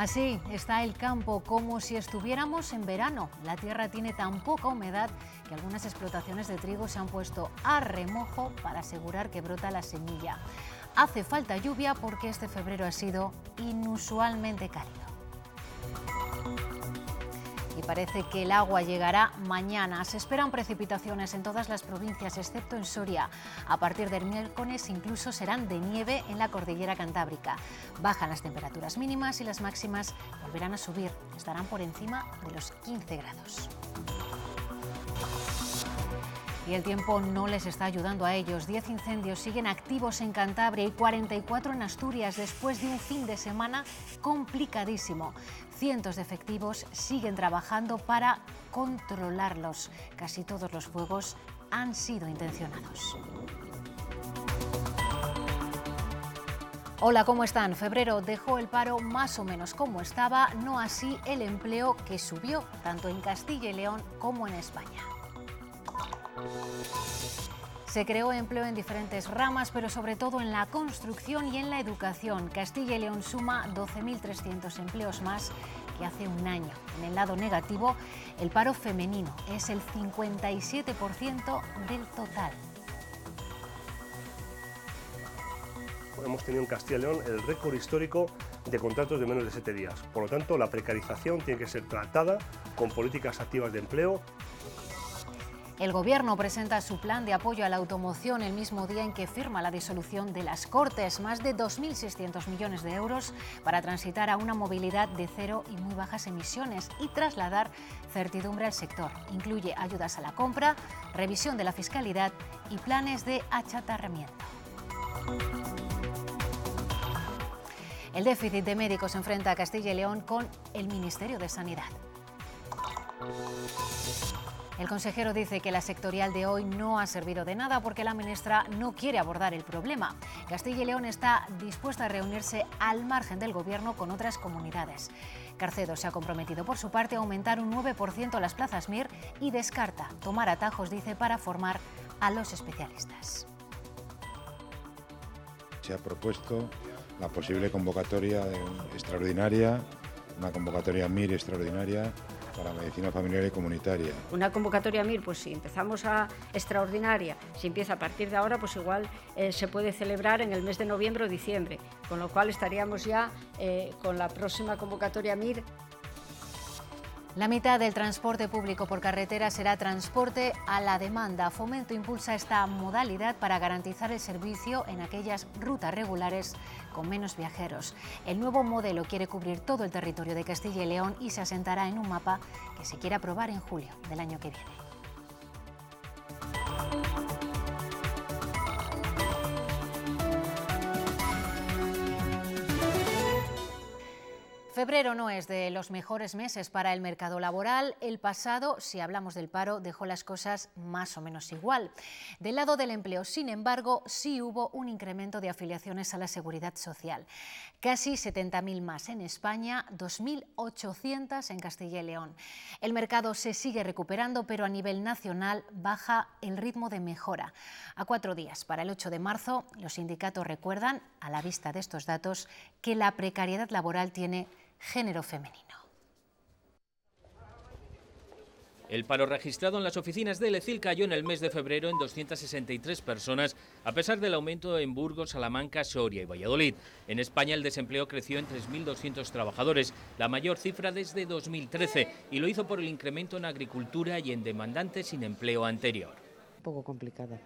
Así está el campo como si estuviéramos en verano. La tierra tiene tan poca humedad que algunas explotaciones de trigo se han puesto a remojo para asegurar que brota la semilla. Hace falta lluvia porque este febrero ha sido inusualmente cálido y parece que el agua llegará mañana. Se esperan precipitaciones en todas las provincias, excepto en Soria. A partir del miércoles incluso serán de nieve en la cordillera cantábrica. Bajan las temperaturas mínimas y las máximas volverán a subir. Estarán por encima de los 15 grados. Y el tiempo no les está ayudando a ellos. diez incendios siguen activos en Cantabria y 44 en Asturias después de un fin de semana complicadísimo cientos de efectivos siguen trabajando para controlarlos. Casi todos los fuegos han sido intencionados. Hola, ¿cómo están? Febrero dejó el paro más o menos como estaba, no así el empleo que subió, tanto en Castilla y León como en España. Se creó empleo en diferentes ramas, pero sobre todo en la construcción y en la educación. Castilla y León suma 12.300 empleos más que hace un año. En el lado negativo, el paro femenino es el 57% del total. Hemos tenido en Castilla y León el récord histórico de contratos de menos de 7 días. Por lo tanto, la precarización tiene que ser tratada con políticas activas de empleo el Gobierno presenta su plan de apoyo a la automoción el mismo día en que firma la disolución de las Cortes, más de 2.600 millones de euros para transitar a una movilidad de cero y muy bajas emisiones y trasladar certidumbre al sector. Incluye ayudas a la compra, revisión de la fiscalidad y planes de achatarramiento. El déficit de médicos enfrenta a Castilla y León con el Ministerio de Sanidad. El consejero dice que la sectorial de hoy no ha servido de nada porque la ministra no quiere abordar el problema. Castilla y León está dispuesta a reunirse al margen del gobierno con otras comunidades. Carcedo se ha comprometido por su parte a aumentar un 9% las plazas MIR y descarta tomar atajos, dice, para formar a los especialistas. Se ha propuesto la posible convocatoria extraordinaria, una convocatoria MIR extraordinaria para medicina familiar y comunitaria. Una convocatoria MIR, pues si empezamos a extraordinaria, si empieza a partir de ahora, pues igual eh, se puede celebrar en el mes de noviembre o diciembre, con lo cual estaríamos ya eh, con la próxima convocatoria MIR la mitad del transporte público por carretera será transporte a la demanda. Fomento impulsa esta modalidad para garantizar el servicio en aquellas rutas regulares con menos viajeros. El nuevo modelo quiere cubrir todo el territorio de Castilla y León y se asentará en un mapa que se quiere aprobar en julio del año que viene. Febrero no es de los mejores meses para el mercado laboral. El pasado, si hablamos del paro, dejó las cosas más o menos igual. Del lado del empleo, sin embargo, sí hubo un incremento de afiliaciones a la seguridad social. Casi 70.000 más en España, 2.800 en Castilla y León. El mercado se sigue recuperando, pero a nivel nacional baja el ritmo de mejora. A cuatro días, para el 8 de marzo, los sindicatos recuerdan, a la vista de estos datos, que la precariedad laboral tiene género femenino. El paro registrado en las oficinas de Lecil cayó en el mes de febrero en 263 personas, a pesar del aumento en Burgos, Salamanca, Soria y Valladolid. En España el desempleo creció en 3.200 trabajadores, la mayor cifra desde 2013, y lo hizo por el incremento en agricultura y en demandantes sin empleo anterior. Un poco complicada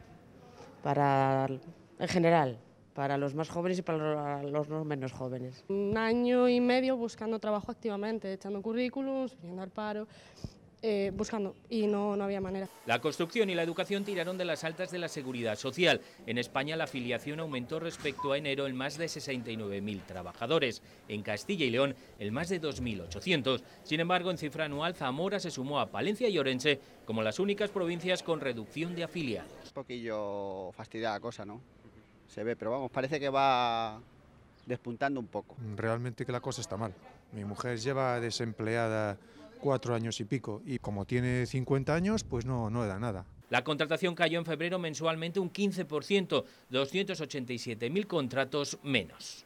para en general, para los más jóvenes y para los menos jóvenes. Un año y medio buscando trabajo activamente, echando currículums, viendo al paro, eh, buscando y no, no había manera. La construcción y la educación tiraron de las altas de la seguridad social. En España la afiliación aumentó respecto a enero en más de 69.000 trabajadores. En Castilla y León en más de 2.800. Sin embargo, en cifra anual Zamora se sumó a Palencia y Orense como las únicas provincias con reducción de afiliados. Un poquillo fastidiada cosa, ¿no? se ve, pero vamos, parece que va despuntando un poco. Realmente que la cosa está mal. Mi mujer lleva desempleada cuatro años y pico y como tiene 50 años, pues no, no le da nada. La contratación cayó en febrero mensualmente un 15%, 287.000 contratos menos.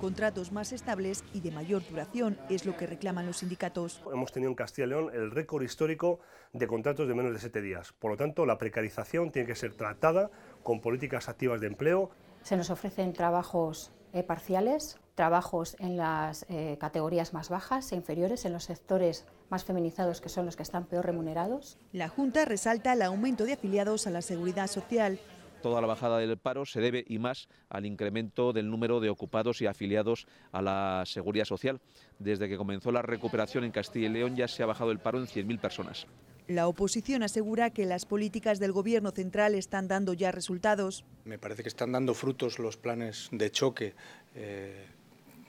Contratos más estables y de mayor duración es lo que reclaman los sindicatos. Hemos tenido en Castilla y León el récord histórico de contratos de menos de siete días. Por lo tanto, la precarización tiene que ser tratada con políticas activas de empleo. Se nos ofrecen trabajos eh, parciales, trabajos en las eh, categorías más bajas e inferiores, en los sectores más feminizados que son los que están peor remunerados. La Junta resalta el aumento de afiliados a la seguridad social, toda la bajada del paro se debe y más al incremento del número de ocupados y afiliados a la seguridad social. Desde que comenzó la recuperación en Castilla y León ya se ha bajado el paro en 100.000 personas. La oposición asegura que las políticas del Gobierno central están dando ya resultados. Me parece que están dando frutos los planes de choque eh,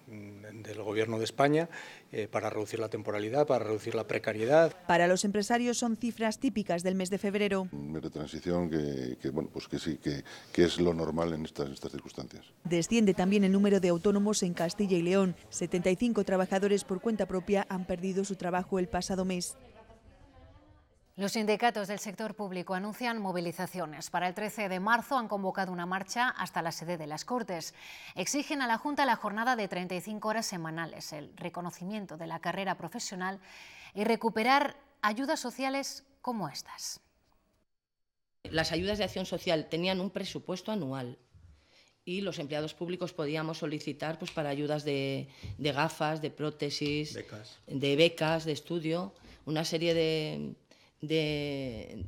mm, del Gobierno de España eh, para reducir la temporalidad, para reducir la precariedad. Para los empresarios son cifras típicas del mes de febrero. Un mes de transición que, pues que sí, que, es lo normal en estas, en estas circunstancias. Desciende también el número de autónomos en Castilla y León. 75 trabajadores por cuenta propia han perdido su trabajo el pasado mes. Los sindicatos del sector público anuncian movilizaciones. Para el 13 de marzo han convocado una marcha hasta la sede de las Cortes. Exigen a la Junta la jornada de 35 horas semanales, el reconocimiento de la carrera profesional y recuperar ayudas sociales como estas. Las ayudas de acción social tenían un presupuesto anual y los empleados públicos podíamos solicitar pues, para ayudas de, gafas, de prótesis, de becas, de estudio, una serie de de,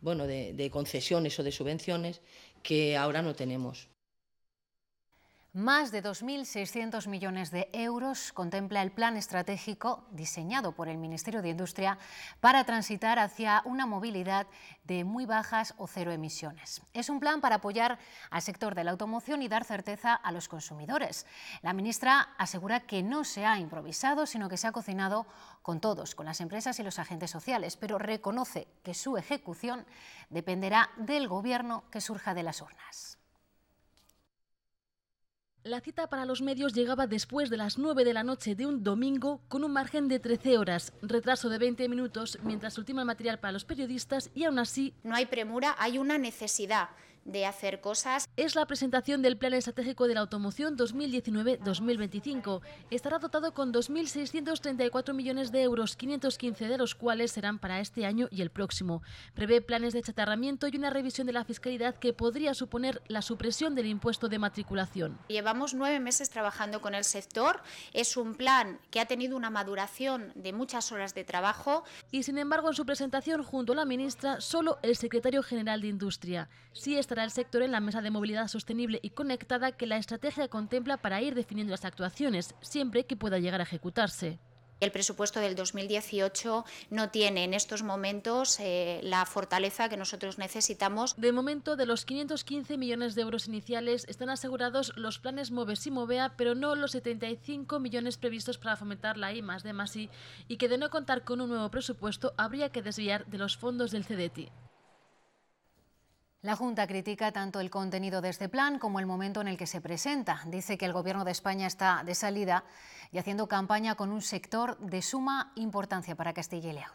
bueno, de, concesiones o de subvenciones que ahora no tenemos. Más de 2.600 millones de euros contempla el plan estratégico diseñado por el Ministerio de Industria para transitar hacia una movilidad de muy bajas o cero emisiones. Es un plan para apoyar al sector de la automoción y dar certeza a los consumidores. La ministra asegura que no se ha improvisado, sino que se ha cocinado con todos, con las empresas y los agentes sociales, pero reconoce que su ejecución dependerá del Gobierno que surja de las urnas. La cita para los medios llegaba después de las 9 de la noche de un domingo con un margen de 13 horas, retraso de 20 minutos mientras ultima el material para los periodistas y aún así... No hay premura, hay una necesidad de hacer cosas. Es la presentación del Plan Estratégico de la Automoción 2019-2025. Estará dotado con 2.634 millones de euros, 515 de los cuales serán para este año y el próximo. Prevé planes de chatarramiento y una revisión de la fiscalidad que podría suponer la supresión del impuesto de matriculación. Llevamos nueve meses trabajando con el sector. Es un plan que ha tenido una maduración de muchas horas de trabajo. Y sin embargo, en su presentación junto a la ministra, solo el secretario general de Industria. Si el sector en la mesa de movilidad sostenible y conectada que la estrategia contempla para ir definiendo las actuaciones, siempre que pueda llegar a ejecutarse. El presupuesto del 2018 no tiene en estos momentos eh, la fortaleza que nosotros necesitamos. De momento, de los 515 millones de euros iniciales están asegurados los planes MOVES y MOVEA, pero no los 75 millones previstos para fomentar la I más de y que de no contar con un nuevo presupuesto habría que desviar de los fondos del CDTI. La Junta critica tanto el contenido de este plan como el momento en el que se presenta. Dice que el Gobierno de España está de salida y haciendo campaña con un sector de suma importancia para Castilla y León.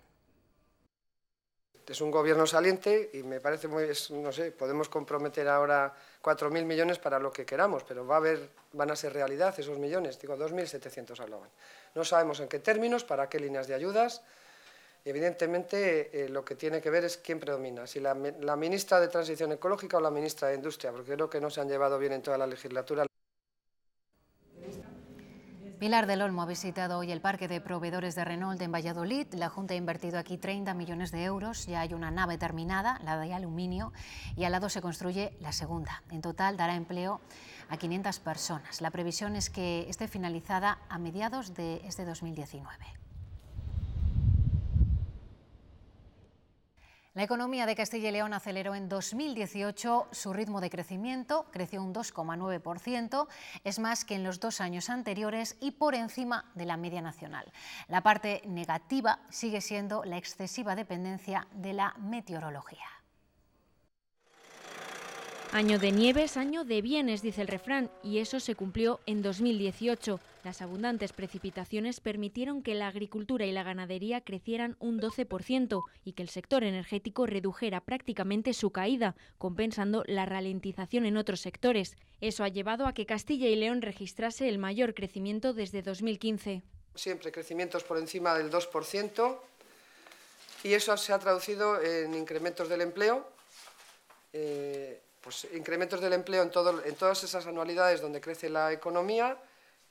Es un gobierno saliente y me parece muy, no sé, podemos comprometer ahora 4.000 millones para lo que queramos, pero va a haber, van a ser realidad esos millones, digo 2.700 año. No sabemos en qué términos, para qué líneas de ayudas, evidentemente eh, lo que tiene que ver es quién predomina, si la, la, ministra de Transición Ecológica o la ministra de Industria, porque creo que no se han llevado bien en toda la legislatura. Pilar del Olmo ha visitado hoy el parque de proveedores de Renault en Valladolid. La Junta ha invertido aquí 30 millones de euros. Ya hay una nave terminada, la de aluminio, y al lado se construye la segunda. En total dará empleo a 500 personas. La previsión es que esté finalizada a mediados de este 2019. La economía de Castilla y León aceleró en 2018 su ritmo de crecimiento, creció un 2,9%, es más que en los dos años anteriores y por encima de la media nacional. La parte negativa sigue siendo la excesiva dependencia de la meteorología. Año de nieves, año de bienes, dice el refrán, y eso se cumplió en 2018. Las abundantes precipitaciones permitieron que la agricultura y la ganadería crecieran un 12% y que el sector energético redujera prácticamente su caída, compensando la ralentización en otros sectores. Eso ha llevado a que Castilla y León registrase el mayor crecimiento desde 2015. Siempre crecimientos por encima del 2% y eso se ha traducido en incrementos del empleo. Eh, pues, incrementos del empleo en, todas esas anualidades donde crece la economía,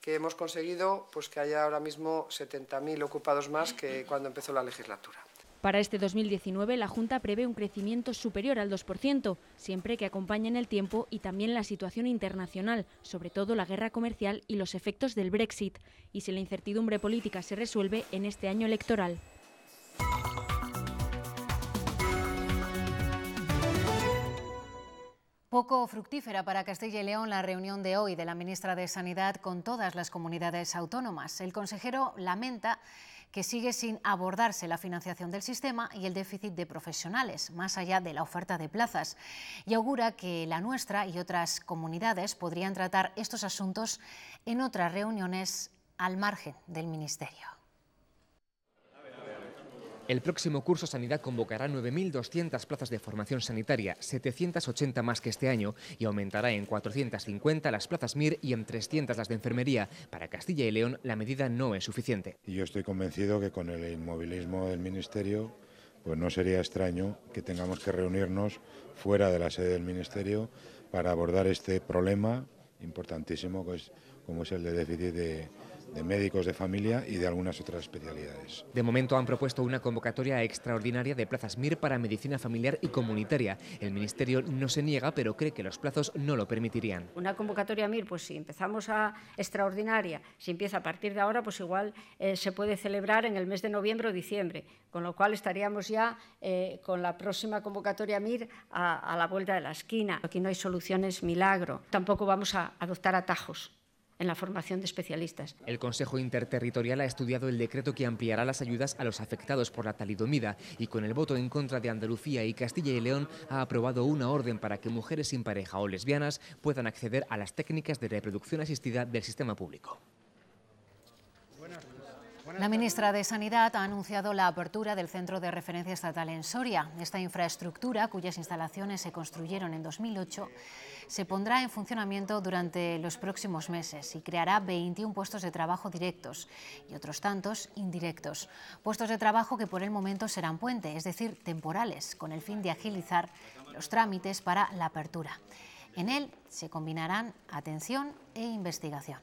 que hemos conseguido pues, que haya ahora mismo 70.000 ocupados más que cuando empezó la legislatura. Para este 2019, la Junta prevé un crecimiento superior al 2%, siempre que acompañen el tiempo y también la situación internacional, sobre todo la guerra comercial y los efectos del Brexit, y si la incertidumbre política se resuelve en este año electoral. Poco fructífera para Castilla y León la reunión de hoy de la ministra de Sanidad con todas las comunidades autónomas. El consejero lamenta que sigue sin abordarse la financiación del sistema y el déficit de profesionales, más allá de la oferta de plazas, y augura que la nuestra y otras comunidades podrían tratar estos asuntos en otras reuniones al margen del Ministerio. El próximo curso Sanidad convocará 9.200 plazas de formación sanitaria, 780 más que este año, y aumentará en 450 las plazas MIR y en 300 las de enfermería. Para Castilla y León la medida no es suficiente. Yo estoy convencido que con el inmovilismo del Ministerio, pues no sería extraño que tengamos que reunirnos fuera de la sede del Ministerio para abordar este problema importantísimo, como es el de déficit de de médicos de familia y de algunas otras especialidades. De momento han propuesto una convocatoria extraordinaria de plazas MIR para medicina familiar y comunitaria. El Ministerio no se niega, pero cree que los plazos no lo permitirían. Una convocatoria MIR, pues si empezamos a extraordinaria, si empieza a partir de ahora, pues igual eh, se puede celebrar en el mes de noviembre o diciembre, con lo cual estaríamos ya eh, con la próxima convocatoria MIR a, la vuelta de la esquina. Aquí no hay soluciones milagro, tampoco vamos a adoptar atajos en la formación de especialistas. El Consejo Interterritorial ha estudiado el decreto que ampliará las ayudas a los afectados por la talidomida y con el voto en contra de Andalucía y Castilla y León ha aprobado una orden para que mujeres sin pareja o lesbianas puedan acceder a las técnicas de reproducción asistida del sistema público. La ministra de Sanidad ha anunciado la apertura del Centro de Referencia Estatal en Soria. Esta infraestructura, cuyas instalaciones se construyeron en 2008, se pondrá en funcionamiento durante los próximos meses y creará 21 puestos de trabajo directos y otros tantos indirectos. Puestos de trabajo que por el momento serán puente, es decir, temporales, con el fin de agilizar los trámites para la apertura. En él se combinarán atención e investigación.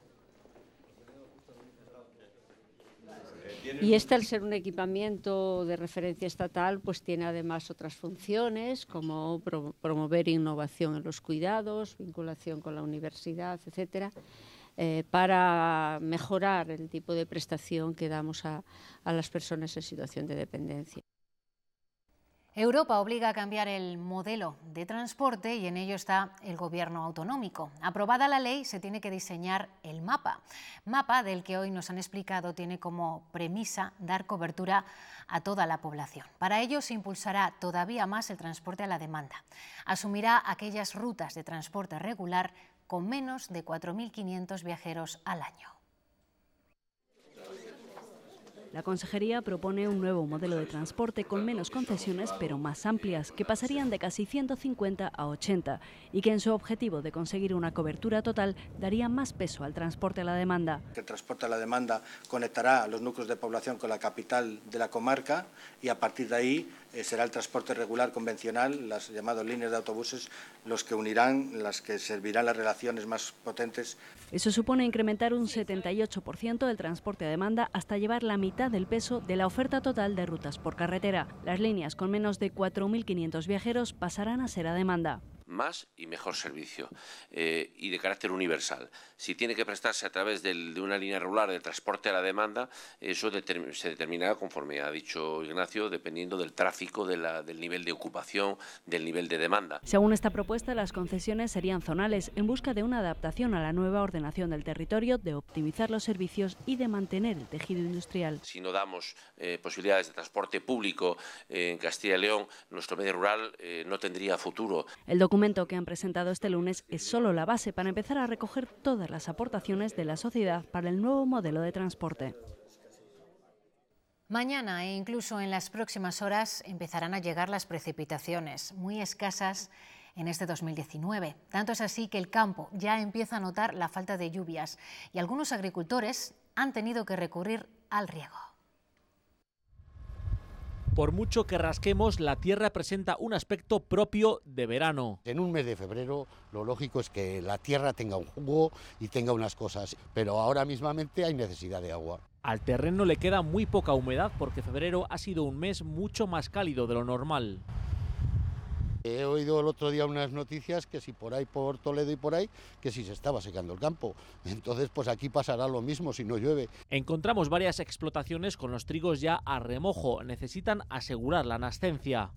Y este, al ser un equipamiento de referencia estatal, pues tiene además otras funciones como promover innovación en los cuidados, vinculación con la universidad, etcétera, eh, para mejorar el tipo de prestación que damos a las personas en situación de dependencia. Europa obliga a cambiar el modelo de transporte y en ello está el gobierno autonómico. Aprobada la ley, se tiene que diseñar el mapa. Mapa del que hoy nos han explicado tiene como premisa dar cobertura a toda la población. Para ello se impulsará todavía más el transporte a la demanda. Asumirá aquellas rutas de transporte regular con menos de 4.500 viajeros al año. La consejería propone un nuevo modelo de transporte con menos concesiones pero más amplias, que pasarían de casi 150 a 80 y que en su objetivo de conseguir una cobertura total daría más peso al transporte a la demanda. El transporte a la demanda conectará a los núcleos de población con la capital de la comarca y a partir de ahí eh, será el transporte regular convencional, las llamadas líneas de autobuses, los que unirán, las que servirán las relaciones más potentes. Eso supone incrementar un 78% del transporte a demanda hasta llevar la mitad del peso de la oferta total de rutas por carretera. Las líneas con menos de 4.500 viajeros pasarán a ser a demanda más y mejor servicio eh, y de carácter universal. Si tiene que prestarse a través de una línea regular de transporte a la demanda, eso se determinará, conforme ha dicho Ignacio, dependiendo del tráfico, del nivel de ocupación, del nivel de demanda. Según esta propuesta, las concesiones serían zonales en busca de una adaptación a la nueva ordenación del territorio, de optimizar los servicios y de mantener el tejido industrial. Si no damos eh, posibilidades de transporte público eh, en Castilla y León, nuestro medio rural no tendría futuro que han presentado este lunes es solo la base para empezar a recoger todas las aportaciones de la sociedad para el nuevo modelo de transporte. Mañana e incluso en las próximas horas empezarán a llegar las precipitaciones, muy escasas en este 2019. Tanto es así que el campo ya empieza a notar la falta de lluvias y algunos agricultores han tenido que recurrir al riego. Por mucho que rasquemos, la Tierra presenta un aspecto propio de verano. En un mes de febrero lo lógico es que la Tierra tenga un jugo y tenga unas cosas, pero ahora mismamente hay necesidad de agua. Al terreno le queda muy poca humedad porque febrero ha sido un mes mucho más cálido de lo normal. He oído el otro día unas noticias que si por ahí, por Toledo y por ahí, que si se estaba secando el campo. Entonces, pues aquí pasará lo mismo si no llueve. Encontramos varias explotaciones con los trigos ya a remojo. Necesitan asegurar la nascencia.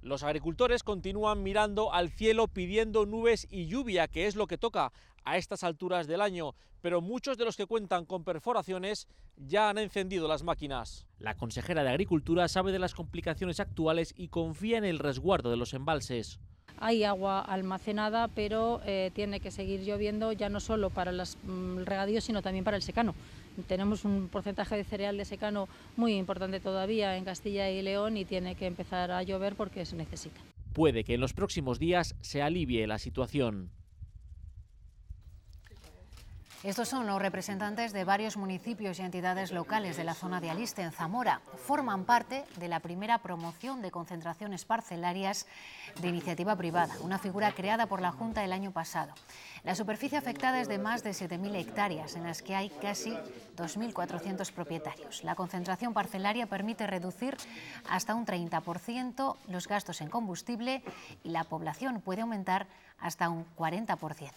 Los agricultores continúan mirando al cielo pidiendo nubes y lluvia, que es lo que toca a estas alturas del año, pero muchos de los que cuentan con perforaciones ya han encendido las máquinas. La consejera de Agricultura sabe de las complicaciones actuales y confía en el resguardo de los embalses. Hay agua almacenada, pero eh, tiene que seguir lloviendo ya no solo para los mm, regadíos, sino también para el secano. Tenemos un porcentaje de cereal de secano muy importante todavía en Castilla y León y tiene que empezar a llover porque se necesita. Puede que en los próximos días se alivie la situación. Estos son los representantes de varios municipios y entidades locales de la zona de Aliste, en Zamora. Forman parte de la primera promoción de concentraciones parcelarias de iniciativa privada, una figura creada por la Junta el año pasado. La superficie afectada es de más de 7.000 hectáreas, en las que hay casi 2.400 propietarios. La concentración parcelaria permite reducir hasta un 30% los gastos en combustible y la población puede aumentar hasta un 40%.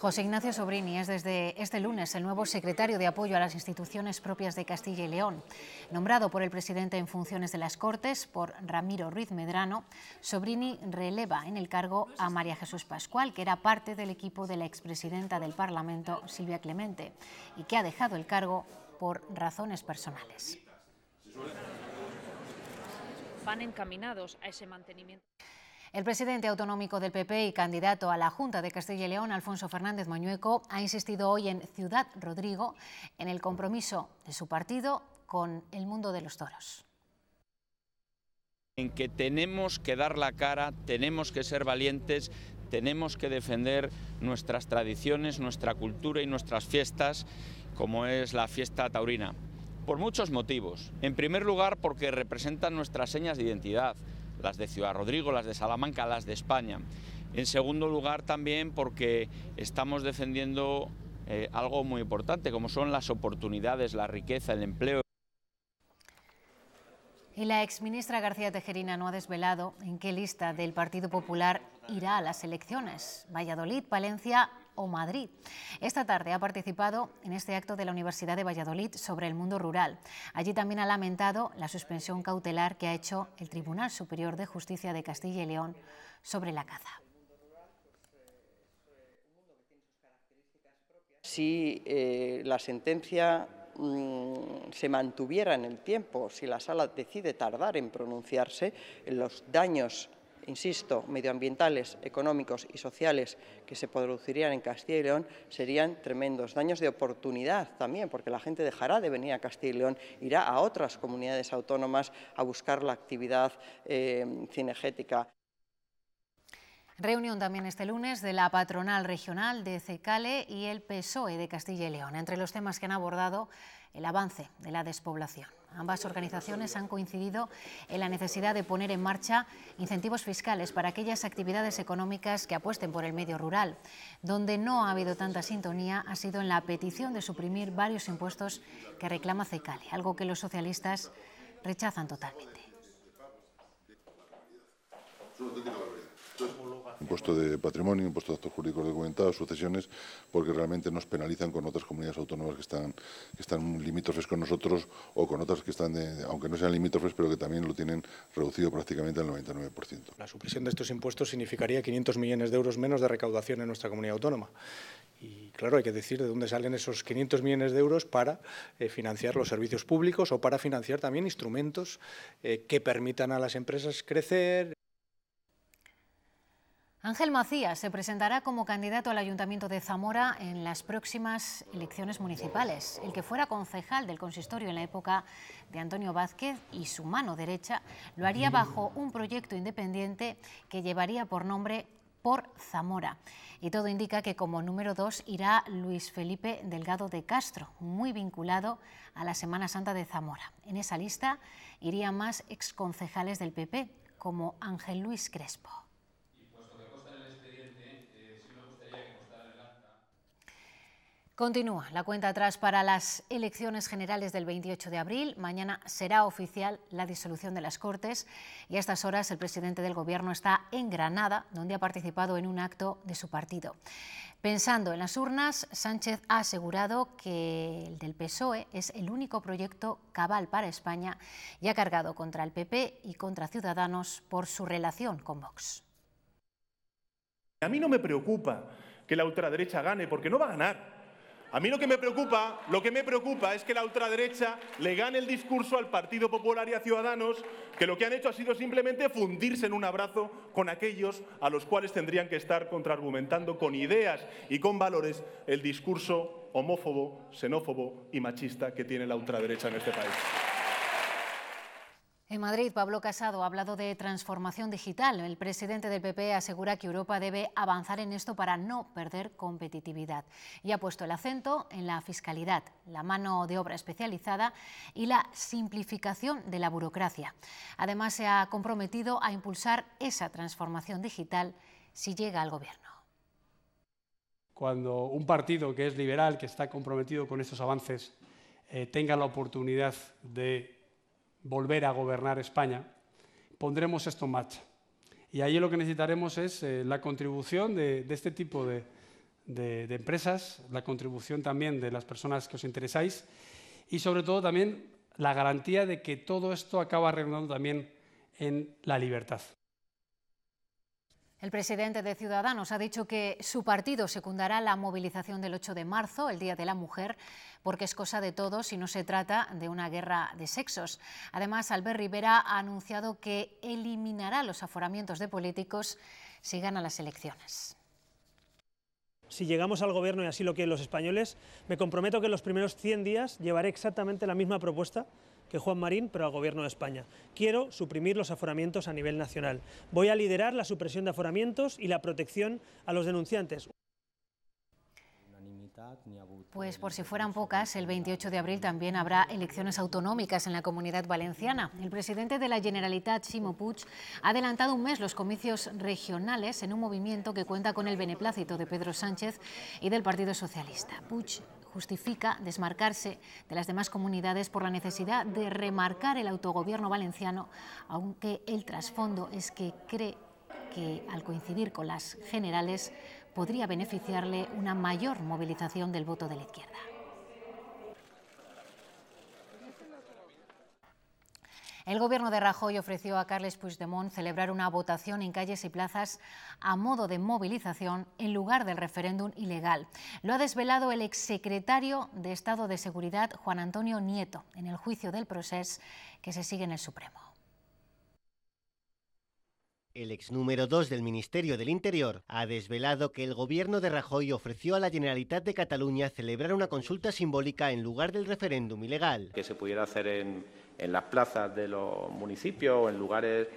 José Ignacio Sobrini es desde este lunes el nuevo secretario de apoyo a las instituciones propias de Castilla y León. Nombrado por el presidente en funciones de las Cortes, por Ramiro Ruiz Medrano, Sobrini releva en el cargo a María Jesús Pascual, que era parte del equipo de la expresidenta del Parlamento, Silvia Clemente, y que ha dejado el cargo por razones personales van encaminados a ese mantenimiento. El presidente autonómico del PP y candidato a la Junta de Castilla y León, Alfonso Fernández Mañueco, ha insistido hoy en Ciudad Rodrigo en el compromiso de su partido con el mundo de los toros. En que tenemos que dar la cara, tenemos que ser valientes, tenemos que defender nuestras tradiciones, nuestra cultura y nuestras fiestas, como es la fiesta taurina. Por muchos motivos. En primer lugar, porque representan nuestras señas de identidad, las de Ciudad Rodrigo, las de Salamanca, las de España. En segundo lugar, también porque estamos defendiendo eh, algo muy importante, como son las oportunidades, la riqueza, el empleo. Y la exministra García Tejerina no ha desvelado en qué lista del Partido Popular irá a las elecciones. Valladolid, Valencia o Madrid. Esta tarde ha participado en este acto de la Universidad de Valladolid sobre el mundo rural. Allí también ha lamentado la suspensión cautelar que ha hecho el Tribunal Superior de Justicia de Castilla y León sobre la caza. Si eh, la sentencia mm, se mantuviera en el tiempo, si la sala decide tardar en pronunciarse, los daños insisto, medioambientales, económicos y sociales que se producirían en Castilla y León serían tremendos. Daños de oportunidad también, porque la gente dejará de venir a Castilla y León, irá a otras comunidades autónomas a buscar la actividad eh, cinegética. Reunión también este lunes de la patronal regional de Cecale y el PSOE de Castilla y León. Entre los temas que han abordado, el avance de la despoblación. Ambas organizaciones han coincidido en la necesidad de poner en marcha incentivos fiscales para aquellas actividades económicas que apuesten por el medio rural. Donde no ha habido tanta sintonía ha sido en la petición de suprimir varios impuestos que reclama CECALE, algo que los socialistas rechazan totalmente impuesto de patrimonio, impuesto de actos jurídicos documentados, sucesiones, porque realmente nos penalizan con otras comunidades autónomas que están, limítrofes con nosotros o con otras que están, aunque no sean limítrofes, pero que también lo tienen reducido prácticamente al 99%. La supresión de estos impuestos significaría 500 millones de euros menos de recaudación en nuestra comunidad autónoma. Y claro, hay que decir de dónde salen esos 500 millones de euros para eh, financiar los servicios públicos o para financiar también instrumentos eh, que permitan a las empresas crecer. Ángel Macías se presentará como candidato al Ayuntamiento de Zamora en las próximas elecciones municipales. El que fuera concejal del consistorio en la época de Antonio Vázquez y su mano derecha lo haría bajo un proyecto independiente que llevaría por nombre por Zamora. Y todo indica que como número dos irá Luis Felipe Delgado de Castro, muy vinculado a la Semana Santa de Zamora. En esa lista irían más exconcejales del PP, como Ángel Luis Crespo. Continúa la cuenta atrás para las elecciones generales del 28 de abril. Mañana será oficial la disolución de las Cortes y a estas horas el presidente del Gobierno está en Granada, donde ha participado en un acto de su partido. Pensando en las urnas, Sánchez ha asegurado que el del PSOE es el único proyecto cabal para España y ha cargado contra el PP y contra Ciudadanos por su relación con Vox. A mí no me preocupa que la ultraderecha gane, porque no va a ganar. A mí lo que me preocupa, lo que me preocupa es que la ultraderecha le gane el discurso al Partido Popular y a Ciudadanos, que lo que han hecho ha sido simplemente fundirse en un abrazo con aquellos a los cuales tendrían que estar contraargumentando con ideas y con valores el discurso homófobo, xenófobo y machista que tiene la ultraderecha en este país. En Madrid, Pablo Casado ha hablado de transformación digital. El presidente del PP e asegura que Europa debe avanzar en esto para no perder competitividad y ha puesto el acento en la fiscalidad, la mano de obra especializada y la simplificación de la burocracia. Además, se ha comprometido a impulsar esa transformación digital si llega al gobierno. Cuando un partido que es liberal, que está comprometido con estos avances, eh, tenga la oportunidad de volver a gobernar España, pondremos esto en marcha. Y ahí lo que necesitaremos es eh, la contribución de, este tipo de, empresas, la contribución también de las personas que os interesáis y sobre todo también la garantía de que todo esto acaba arreglando también en la libertad. El presidente de Ciudadanos ha dicho que su partido secundará la movilización del 8 de marzo, el Día de la Mujer, porque es cosa de todos y no se trata de una guerra de sexos. Además, Albert Rivera ha anunciado que eliminará los aforamientos de políticos si gana las elecciones. Si llegamos al gobierno y así lo quieren los españoles, me comprometo que en los primeros 100 días llevaré exactamente la misma propuesta que Juan Marín, pero al Gobierno de España. Quiero suprimir los aforamientos a nivel nacional. Voy a liderar la supresión de aforamientos y la protección a los denunciantes. Pues por si fueran pocas, el 28 de abril también habrá elecciones autonómicas en la comunidad valenciana. El presidente de la Generalitat, Ximo Puig, ha adelantado un mes los comicios regionales en un movimiento que cuenta con el beneplácito de Pedro Sánchez y del Partido Socialista. Puig justifica desmarcarse de las demás comunidades por la necesidad de remarcar el autogobierno valenciano, aunque el trasfondo es que cree que al coincidir con las generales podría beneficiarle una mayor movilización del voto de la izquierda. El gobierno de Rajoy ofreció a Carles Puigdemont celebrar una votación en calles y plazas a modo de movilización en lugar del referéndum ilegal. Lo ha desvelado el exsecretario de Estado de Seguridad, Juan Antonio Nieto, en el juicio del proceso que se sigue en el Supremo. El ex número 2 del Ministerio del Interior ha desvelado que el gobierno de Rajoy ofreció a la Generalitat de Cataluña celebrar una consulta simbólica en lugar del referéndum ilegal. Que se pudiera hacer en en las plazas de los municipios o en lugares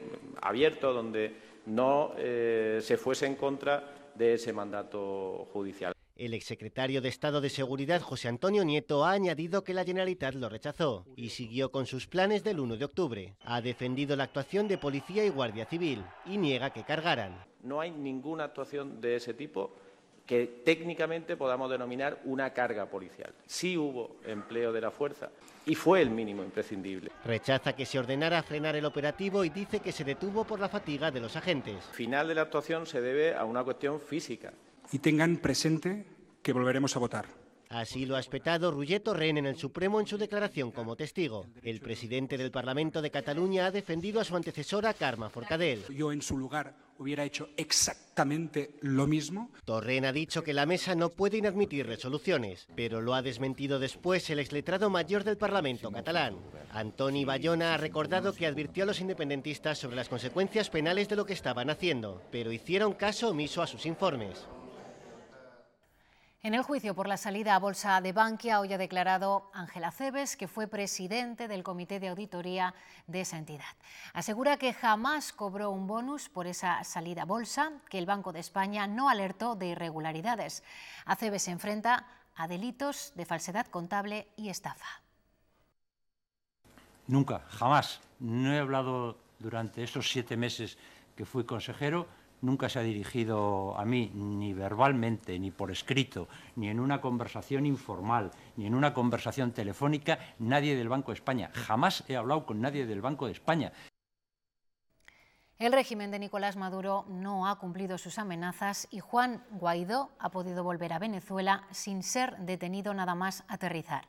abiertos donde no eh, se fuese en contra de ese mandato judicial. El exsecretario de Estado de Seguridad, José Antonio Nieto, ha añadido que la Generalitat lo rechazó y siguió con sus planes del 1 de octubre. Ha defendido la actuación de policía y guardia civil y niega que cargaran. No hay ninguna actuación de ese tipo que técnicamente podamos denominar una carga policial. Sí hubo empleo de la fuerza y fue el mínimo imprescindible. Rechaza que se ordenara frenar el operativo y dice que se detuvo por la fatiga de los agentes. final de la actuación se debe a una cuestión física. Y tengan presente que volveremos a votar. Así lo ha respetado Roger Torren en el Supremo en su declaración como testigo. El presidente del Parlamento de Cataluña ha defendido a su antecesora Carme Forcadell. Yo en su lugar hubiera hecho exactamente lo mismo. Torren ha dicho que la mesa no puede inadmitir resoluciones, pero lo ha desmentido después el exletrado mayor del Parlamento catalán. Antoni Bayona ha recordado que advirtió a los independentistas sobre las consecuencias penales de lo que estaban haciendo, pero hicieron caso omiso a sus informes. En el juicio por la salida a bolsa de Bankia hoy ha declarado Ángela Cebes, que fue presidente del comité de auditoría de esa entidad. Asegura que jamás cobró un bonus por esa salida a bolsa, que el Banco de España no alertó de irregularidades. A se enfrenta a delitos de falsedad contable y estafa. Nunca, jamás, no he hablado durante estos siete meses que fui consejero nunca se ha dirigido a mí, ni verbalmente, ni por escrito, ni en una conversación informal, ni en una conversación telefónica, nadie del Banco de España. Jamás he hablado con nadie del Banco de España. El régimen de Nicolás Maduro no ha cumplido sus amenazas y Juan Guaidó ha podido volver a Venezuela sin ser detenido nada más aterrizar.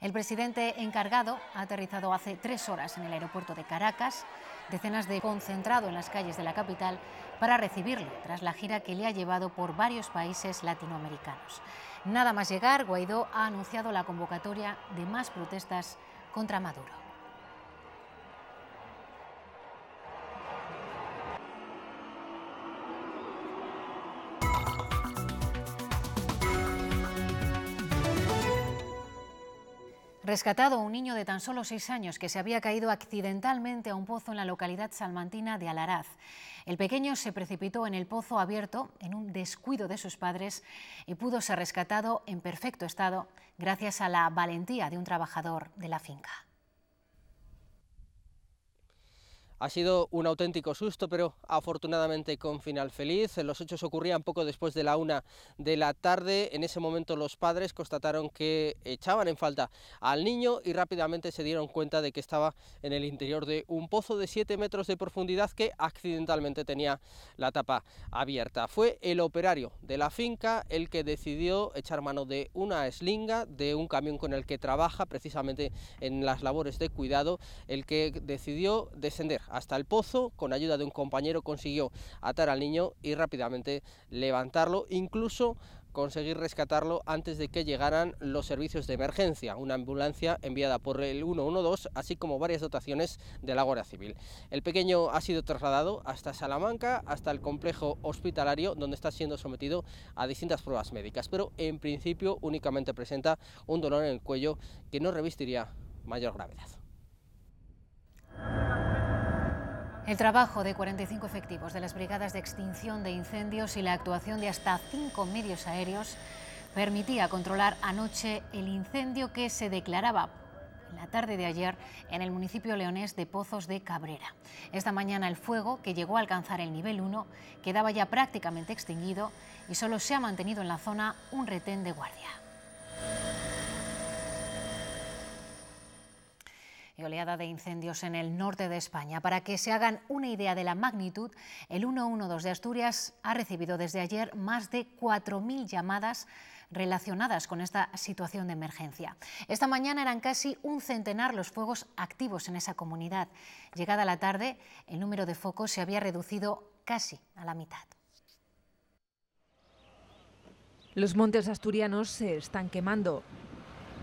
El presidente encargado ha aterrizado hace tres horas en el aeropuerto de Caracas. Decenas de concentrado en las calles de la capital para recibirlo tras la gira que le ha llevado por varios países latinoamericanos. Nada más llegar, Guaidó ha anunciado la convocatoria de más protestas contra Maduro. Rescatado un niño de tan solo seis años que se había caído accidentalmente a un pozo en la localidad salmantina de Alaraz. El pequeño se precipitó en el pozo abierto en un descuido de sus padres y pudo ser rescatado en perfecto estado gracias a la valentía de un trabajador de la finca. Ha sido un auténtico susto, pero afortunadamente con final feliz. Los hechos ocurrían poco después de la una de la tarde. En ese momento los padres constataron que echaban en falta al niño y rápidamente se dieron cuenta de que estaba en el interior de un pozo de 7 metros de profundidad que accidentalmente tenía la tapa abierta. Fue el operario de la finca el que decidió echar mano de una eslinga, de un camión con el que trabaja precisamente en las labores de cuidado, el que decidió descender hasta el pozo, con ayuda de un compañero consiguió atar al niño y rápidamente levantarlo, incluso conseguir rescatarlo antes de que llegaran los servicios de emergencia, una ambulancia enviada por el 112, así como varias dotaciones de la Guardia Civil. El pequeño ha sido trasladado hasta Salamanca, hasta el complejo hospitalario, donde está siendo sometido a distintas pruebas médicas, pero en principio únicamente presenta un dolor en el cuello que no revestiría mayor gravedad. El trabajo de 45 efectivos de las Brigadas de Extinción de Incendios y la actuación de hasta cinco medios aéreos permitía controlar anoche el incendio que se declaraba en la tarde de ayer en el municipio leonés de Pozos de Cabrera. Esta mañana el fuego, que llegó a alcanzar el nivel 1, quedaba ya prácticamente extinguido y solo se ha mantenido en la zona un retén de guardia. y oleada de incendios en el norte de España. Para que se hagan una idea de la magnitud, el 112 de Asturias ha recibido desde ayer más de 4.000 llamadas relacionadas con esta situación de emergencia. Esta mañana eran casi un centenar los fuegos activos en esa comunidad. Llegada la tarde, el número de focos se había reducido casi a la mitad. Los montes asturianos se están quemando.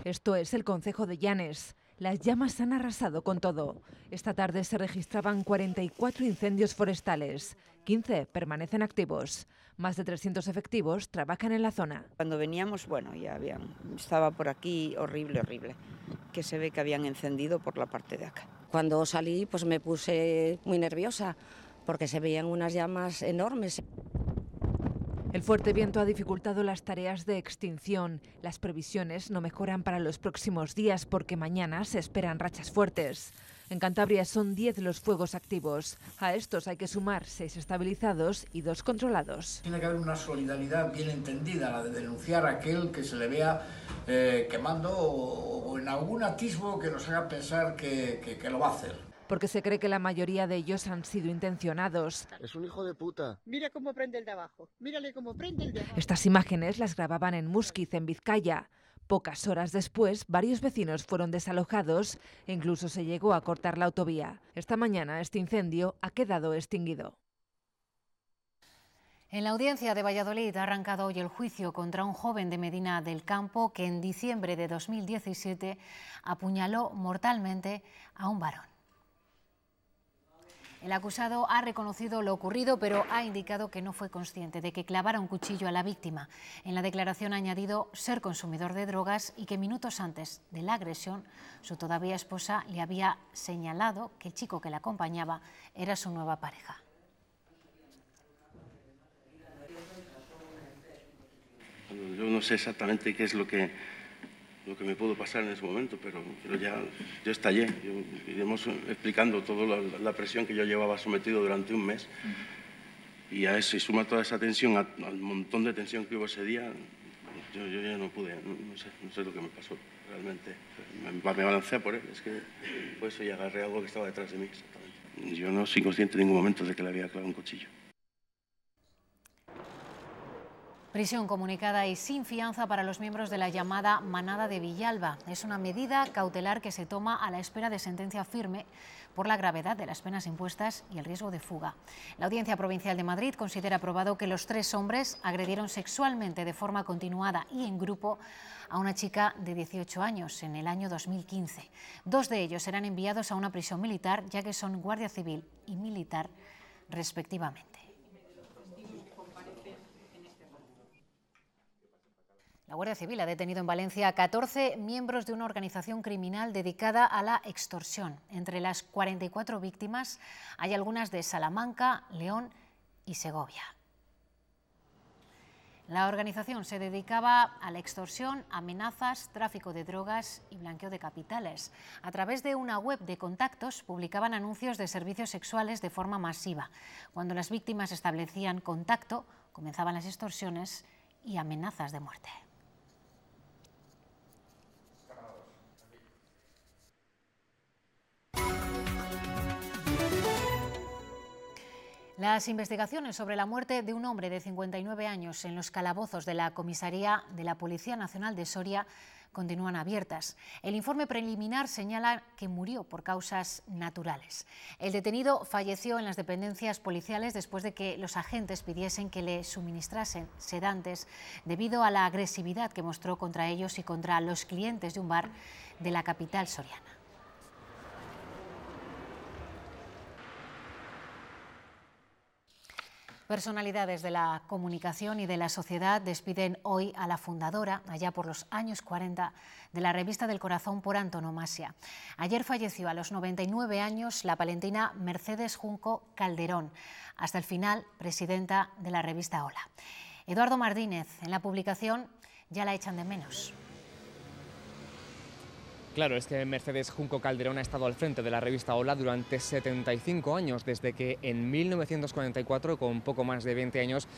Esto es el Concejo de Llanes. Las llamas han arrasado con todo. Esta tarde se registraban 44 incendios forestales. 15 permanecen activos. Más de 300 efectivos trabajan en la zona. Cuando veníamos, bueno, ya habían. Estaba por aquí horrible, horrible. Que se ve que habían encendido por la parte de acá. Cuando salí, pues me puse muy nerviosa porque se veían unas llamas enormes. El fuerte viento ha dificultado las tareas de extinción. Las previsiones no mejoran para los próximos días porque mañana se esperan rachas fuertes. En Cantabria son 10 los fuegos activos. A estos hay que sumar 6 estabilizados y 2 controlados. Tiene que haber una solidaridad bien entendida, la de denunciar a aquel que se le vea eh, quemando o, en algún atisbo que nos haga pensar que lo va a hacer porque se cree que la mayoría de ellos han sido intencionados. Es un hijo de puta. Mira cómo prende el de abajo. Mírale cómo prende el de abajo. Estas imágenes las grababan en Musquiz, en Vizcaya. Pocas horas después, varios vecinos fueron desalojados e incluso se llegó a cortar la autovía. Esta mañana este incendio ha quedado extinguido. En la audiencia de Valladolid ha arrancado hoy el juicio contra un joven de Medina del Campo que en diciembre de 2017 apuñaló mortalmente a un varón. El acusado ha reconocido lo ocurrido, pero ha indicado que no fue consciente de que clavara un cuchillo a la víctima. En la declaración ha añadido ser consumidor de drogas y que minutos antes de la agresión, su todavía esposa le había señalado que el chico que la acompañaba era su nueva pareja. Yo no sé exactamente qué es lo que lo que me pudo pasar en ese momento, pero, ya yo estallé. iremos explicando toda la, presión que yo llevaba sometido durante un mes. Y a eso y suma toda esa tensión, al montón de tensión que hubo ese día, yo, ya no pude, no, sé, no, sé, lo que me pasó realmente. Me, me balancé por él, es que por eso y agarré algo que estaba detrás de mí. Exactamente. Yo no soy consciente en ningún momento de que le había clavado un cuchillo. Prisión comunicada y sin fianza para los miembros de la llamada manada de Villalba. Es una medida cautelar que se toma a la espera de sentencia firme por la gravedad de las penas impuestas y el riesgo de fuga. La Audiencia Provincial de Madrid considera probado que los tres hombres agredieron sexualmente de forma continuada y en grupo a una chica de 18 años en el año 2015. Dos de ellos serán enviados a una prisión militar ya que son guardia civil y militar respectivamente. La Guardia Civil ha detenido en Valencia a 14 miembros de una organización criminal dedicada a la extorsión. Entre las 44 víctimas hay algunas de Salamanca, León y Segovia. La organización se dedicaba a la extorsión, amenazas, tráfico de drogas y blanqueo de capitales. A través de una web de contactos publicaban anuncios de servicios sexuales de forma masiva. Cuando las víctimas establecían contacto, comenzaban las extorsiones y amenazas de muerte. Las investigaciones sobre la muerte de un hombre de 59 años en los calabozos de la comisaría de la Policía Nacional de Soria continúan abiertas. El informe preliminar señala que murió por causas naturales. El detenido falleció en las dependencias policiales después de que los agentes pidiesen que le suministrasen sedantes debido a la agresividad que mostró contra ellos y contra los clientes de un bar de la capital soriana. Personalidades de la comunicación y de la sociedad despiden hoy a la fundadora, allá por los años 40, de la revista del corazón por antonomasia. Ayer falleció a los 99 años la palentina Mercedes Junco Calderón, hasta el final presidenta de la revista Hola. Eduardo Martínez, en la publicación, ya la echan de menos. Claro, es que Mercedes Junco Calderón ha estado al frente de la revista Hola durante 75 años, desde que en 1944, con poco más de 20 años,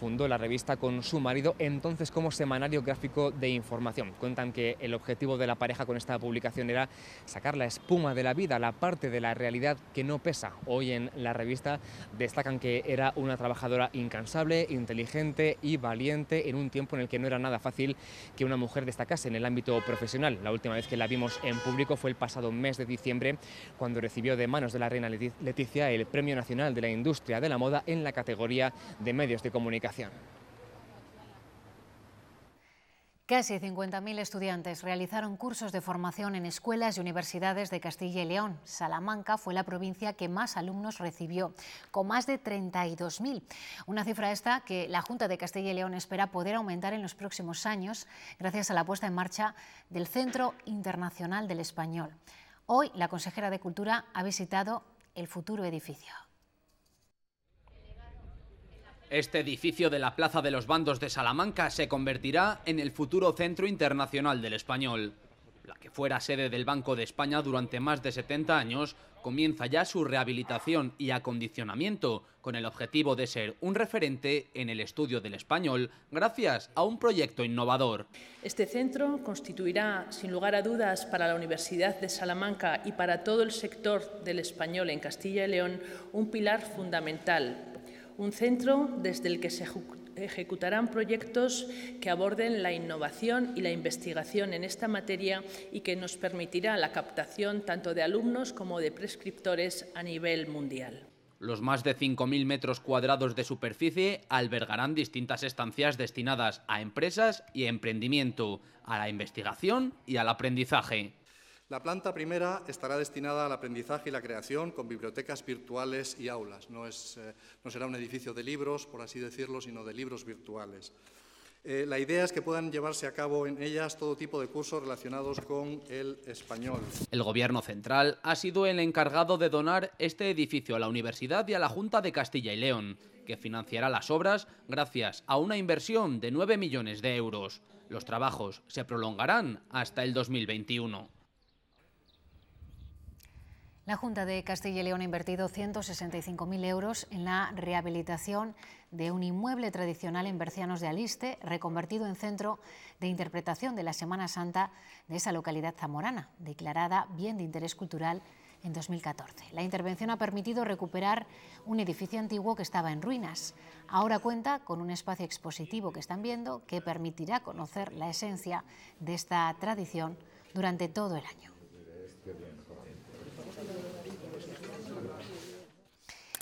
fundó la revista con su marido, entonces como semanario gráfico de información. Cuentan que el objetivo de la pareja con esta publicación era sacar la espuma de la vida, la parte de la realidad que no pesa. Hoy en la revista destacan que era una trabajadora incansable, inteligente y valiente en un tiempo en el que no era nada fácil que una mujer destacase en el ámbito profesional. La última vez que la vimos en público fue el pasado mes de diciembre, cuando recibió de manos de la reina Leticia el Premio Nacional de la Industria de la Moda en la categoría de medios de comunicación. Casi 50.000 estudiantes realizaron cursos de formación en escuelas y universidades de Castilla y León. Salamanca fue la provincia que más alumnos recibió, con más de 32.000. Una cifra esta que la Junta de Castilla y León espera poder aumentar en los próximos años gracias a la puesta en marcha del Centro Internacional del Español. Hoy la consejera de Cultura ha visitado el futuro edificio. Este edificio de la Plaza de los Bandos de Salamanca se convertirá en el futuro Centro Internacional del Español. La que fuera sede del Banco de España durante más de 70 años, comienza ya su rehabilitación y acondicionamiento con el objetivo de ser un referente en el estudio del español gracias a un proyecto innovador. Este centro constituirá, sin lugar a dudas, para la Universidad de Salamanca y para todo el sector del español en Castilla y León, un pilar fundamental un centro desde el que se ejecutarán proyectos que aborden la innovación y la investigación en esta materia y que nos permitirá la captación tanto de alumnos como de prescriptores a nivel mundial. Los más de 5.000 metros cuadrados de superficie albergarán distintas estancias destinadas a empresas y emprendimiento, a la investigación y al aprendizaje. La planta primera estará destinada al aprendizaje y la creación con bibliotecas virtuales y aulas. No, eh, será un edificio de libros, por así decirlo, sino de libros virtuales. Eh, la idea es que puedan llevarse a cabo en ellas todo tipo de cursos relacionados con el español. El Gobierno Central ha sido el encargado de donar este edificio a la Universidad y a la Junta de Castilla y León, que financiará las obras gracias a una inversión de 9 millones de euros. Los trabajos se prolongarán hasta el 2021. La Junta de Castilla y León ha invertido 165.000 euros en la rehabilitación de un inmueble tradicional en Bercianos de Aliste, reconvertido en centro de interpretación de la Semana Santa de esa localidad zamorana, declarada bien de interés cultural en 2014. La intervención ha permitido recuperar un edificio antiguo que estaba en ruinas. Ahora cuenta con un espacio expositivo que están viendo que permitirá conocer la esencia de esta tradición durante todo el año.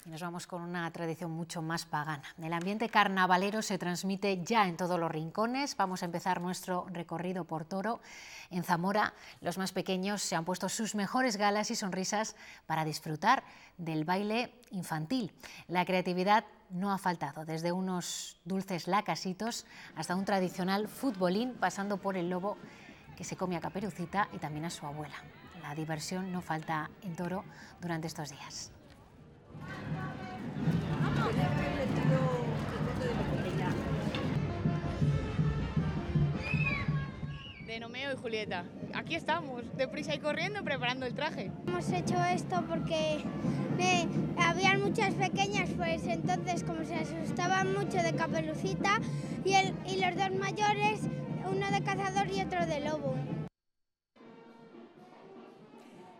nos vamos con una tradición mucho más pagana. El ambiente carnavalero se transmite ya en todos los rincones. Vamos a empezar nuestro recorrido por Toro. En Zamora, los más pequeños se han puesto sus mejores galas y sonrisas para disfrutar del baile infantil. La creatividad no ha faltado, desde unos dulces lacasitos hasta un tradicional futbolín, pasando por el lobo que se come a Caperucita y también a su abuela. La diversión no falta en Toro durante estos días. De Nomeo y Julieta. Aquí estamos, deprisa y corriendo preparando el traje. Hemos hecho esto porque había habían muchas pequeñas, pues entonces como se asustaban mucho de Capelucita y, el, y los dos mayores, uno de cazador y otro de lobo.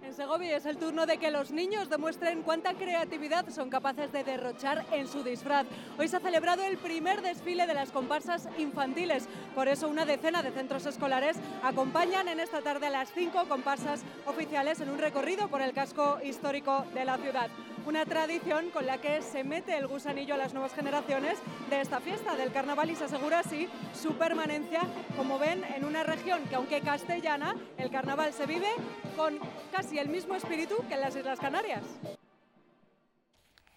En Segovia es el turno de que los niños demuestren cuánta creatividad son capaces de derrochar en su disfraz. Hoy se ha celebrado el primer desfile de las comparsas infantiles. Por eso una decena de centros escolares acompañan en esta tarde a las cinco comparsas oficiales en un recorrido por el casco histórico de la ciudad una tradición con la que se mete el gusanillo a las nuevas generaciones de esta fiesta del carnaval y se asegura así su permanencia, como ven, en una región que aunque castellana, el carnaval se vive con casi el mismo espíritu que en las Islas Canarias.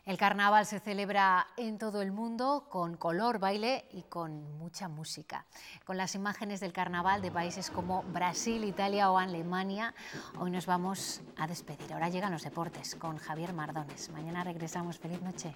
El carnaval se celebra en todo el mundo con color, baile y con mucha música. Con las imágenes del carnaval de países como Brasil, Italia o Alemania, hoy nos vamos a despedir. Ahora llegan los deportes con Javier Mardones. Mañana regresamos. Feliz noche.